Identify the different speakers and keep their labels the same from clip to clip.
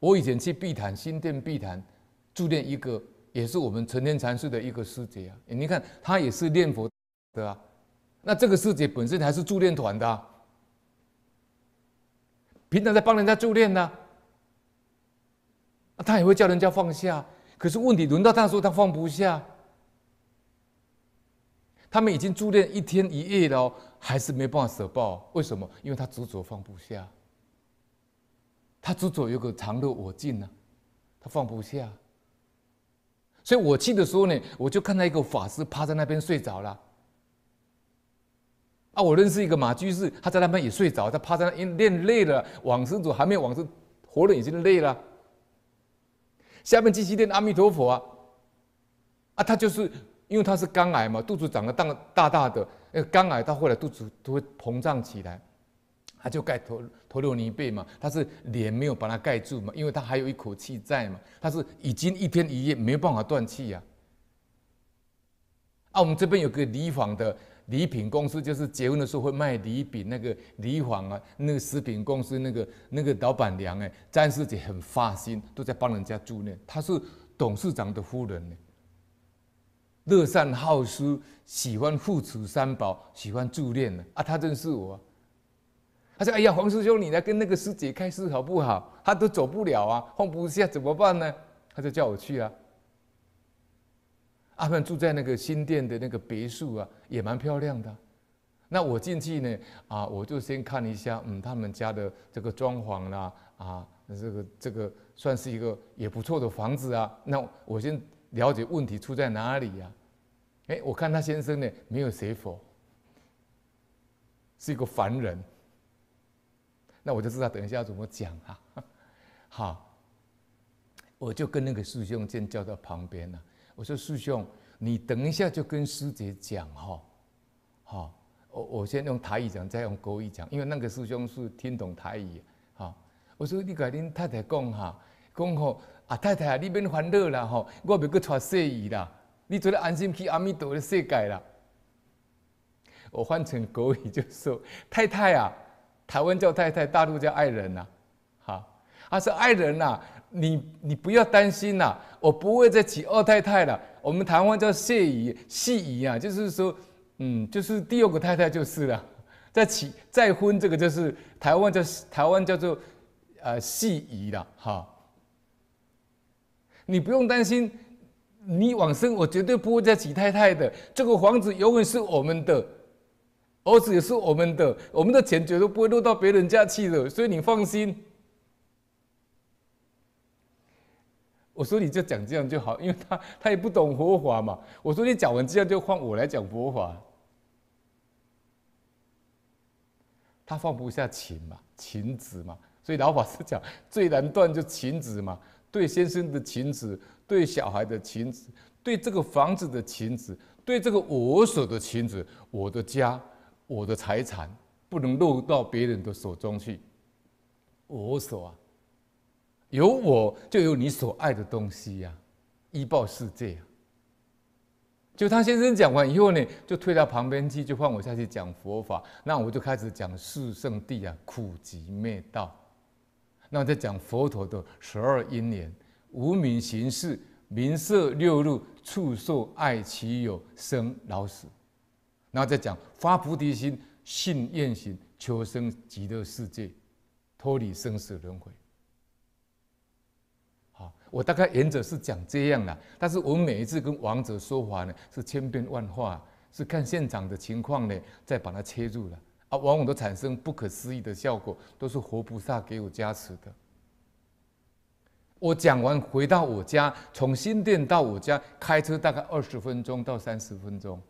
Speaker 1: 我以前去碧潭新店碧潭住念一个，也是我们成天禅师的一个师姐啊。你看，她也是念佛的啊。那这个师姐本身还是助念团的，平常在帮人家助念呢。她也会叫人家放下，可是问题轮到她说，她放不下。他们已经住念一天一夜了还是没办法舍报。为什么？因为她执着放不下。他左手有个长的，我进呢，他放不下。所以我去的时候呢，我就看到一个法师趴在那边睡着了。啊，我认识一个马居士，他在那边也睡着，他趴在那练练累了，往生组还没往生，活了已经累了。下面继续念阿弥陀佛啊！啊，他就是因为他是肝癌嘛，肚子长得大大大的，个肝癌到后来肚子都会膨胀起来。他就盖头头流泥巴嘛，他是脸没有把它盖住嘛，因为他还有一口气在嘛，他是已经一天一夜没有办法断气呀。啊，我们这边有个礼坊的礼品公司，就是结婚的时候会卖礼品那个礼坊啊，那个食品公司那个那个老板娘哎，詹师姐很发心，都在帮人家助念，她是董事长的夫人呢。乐善好施，喜欢护持三宝，喜欢助念呢、啊，她认识我。他说：“哎呀，黄师兄，你来跟那个师姐开示好不好？他都走不了啊，放不下怎么办呢？”他就叫我去啊。阿凡住在那个新店的那个别墅啊，也蛮漂亮的。那我进去呢，啊，我就先看一下，嗯，他们家的这个装潢啦，啊，这个这个算是一个也不错的房子啊。那我先了解问题出在哪里呀？哎，我看他先生呢没有学佛，是一个凡人。那我就知道等一下怎么讲啊？好，我就跟那个师兄叫到旁边了。我说：“师兄，你等一下就跟师姐讲哈，好，我我先用台语讲，再用国语讲，因为那个师兄是听懂台语好，我说：“你跟恁太太讲哈，讲吼啊太太啊，你别烦恼啦吼，我不要去揣细医啦，你做咧安心去阿弥陀的世界啦。”我换成国语就说：“太太啊。”台湾叫太太，大陆叫爱人呐。哈，他说：“爱人呐，你你不要担心呐，我不会再娶二太太了。我们台湾叫谢姨、系姨啊，就是说，嗯，就是第二个太太就是了。再娶再婚这个就是台湾叫台湾叫做，呃，系姨了。哈，你不用担心，你往生我绝对不会再娶太太的，这个房子永远是我们的。”儿子也是我们的，我们的钱绝对不会落到别人家去的，所以你放心。我说你就讲这样就好，因为他他也不懂佛法嘛。我说你讲完这样就换我来讲佛法。他放不下情嘛，情子嘛，所以老法师讲最难断就情子嘛，对先生的情子，对小孩的情子，对这个房子的情子，对这个我所的情子，我的家。我的财产不能落到别人的手中去。我所啊，有我就有你所爱的东西呀，一报世界。就他先生讲完以后呢，就退到旁边去，就换我下去讲佛法。那我就开始讲四圣谛啊，苦集灭道。那再讲佛陀的十二因缘，无名行事，名色六入触受爱其有生老死。然后再讲发菩提心、信愿行，求生极乐世界，脱离生死轮回。好，我大概原则是讲这样的，但是我们每一次跟王者说法呢，是千变万化，是看现场的情况呢，再把它切入了啊，往往都产生不可思议的效果，都是活菩萨给我加持的。我讲完回到我家，从新店到我家开车大概二十分钟到三十分钟。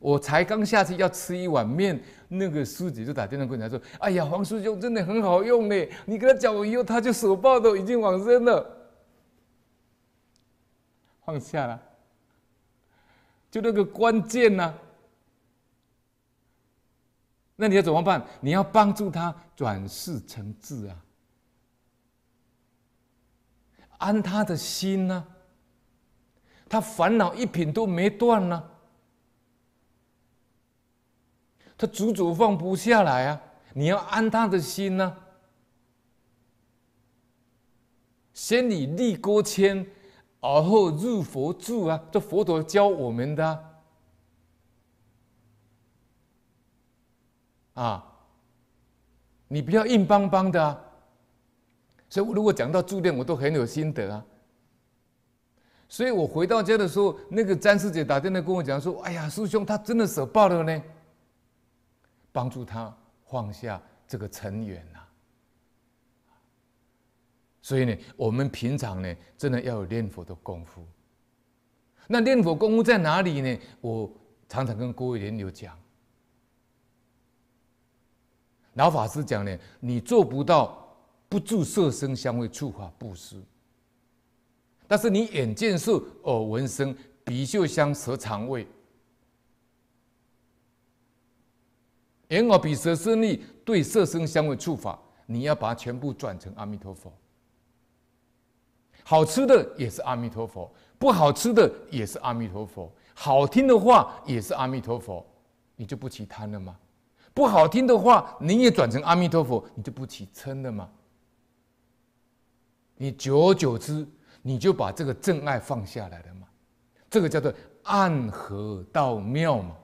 Speaker 1: 我才刚下去要吃一碗面，那个书姐就打电话过来说：“哎呀，黄师兄真的很好用嘞！你跟他讲完以后，他就手抱的已经往生了，放下了。就那个关键呢，那你要怎么办？你要帮助他转世成智啊，安他的心呢？他烦恼一品都没断呢。”他足足放不下来啊！你要安他的心呢，先立锅签，而后入佛住啊！这佛陀教我们的啊，你不要硬邦邦的啊！所以我如果讲到助念，我都很有心得啊。所以我回到家的时候，那个詹师姐打电话跟我讲说：“哎呀，师兄，他真的舍报了呢。”帮助他放下这个尘缘呐，所以呢，我们平常呢，真的要有念佛的功夫。那念佛功夫在哪里呢？我常常跟各位莲友讲，老法师讲呢，你做不到不住色声香味触法布施，但是你眼见色，耳闻声，鼻嗅香，舌尝味。眼耳鼻舌身意对色声香味触法，你要把它全部转成阿弥陀佛。好吃的也是阿弥陀佛，不好吃的也是阿弥陀佛，好听的话也是阿弥陀佛，你就不起贪了吗？不好听的话你也转成阿弥陀佛，你就不起嗔了吗？你久而久之，你就把这个真爱放下来了嘛，这个叫做暗合道妙嘛。